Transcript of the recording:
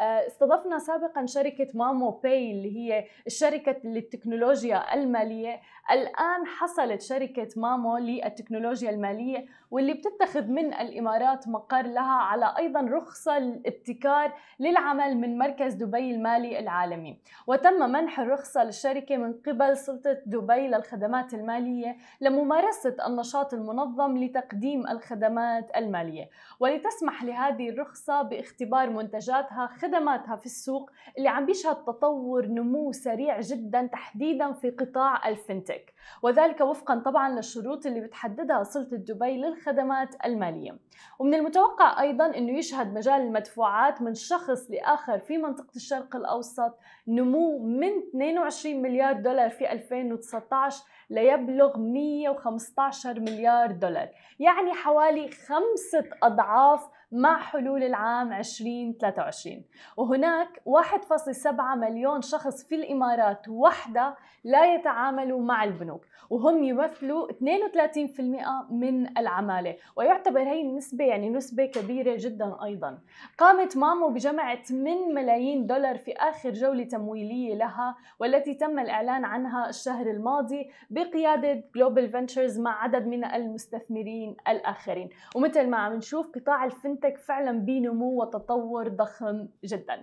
آه، استضفنا سابقا شركة مامو باي اللي هي الشركة للتكنولوجيا المالية الآن حصلت شركة مامو للتكنولوجيا المالية واللي بتتخذ من الإمارات مقر لها على أيضا رخصة الابتكار للعمل من مركز دبي المالي العالمي وتم منح الرخصة للشركة من قبل سلطة دبي للخدمات المالية لممارسة النشاط المنظم لتقديم الخدمات المالية ولتسمح لهذه الرخصة باختبار منتجاتها خدماتها في السوق اللي عم بيشهد تطور نمو سريع جدا تحديدا في قطاع الفنتك وذلك وفقا طبعا للشروط اللي بتحددها سلطة دبي للخدمات المالية ومن المتوقع أيضا أنه يشهد مجال المدفوعات من شخص لآخر في منطقة الشرق الأوسط نمو من 22 مليار دولار في 2019 ليبلغ 115 مليار دولار يعني حوالي خمسة أضعاف مع حلول العام 2023 وهناك 1.7 مليون شخص في الإمارات وحدة لا يتعاملوا مع البنوك وهم يمثلوا 32% من العمالة ويعتبر هي النسبة يعني نسبة كبيرة جدا أيضا قامت مامو بجمع 8 ملايين دولار في آخر جولة تمويلية لها والتي تم الإعلان عنها الشهر الماضي بقيادة جلوبال فنتشرز مع عدد من المستثمرين الآخرين ومثل ما عم نشوف قطاع الفن تنتج فعلا بنمو وتطور ضخم جدا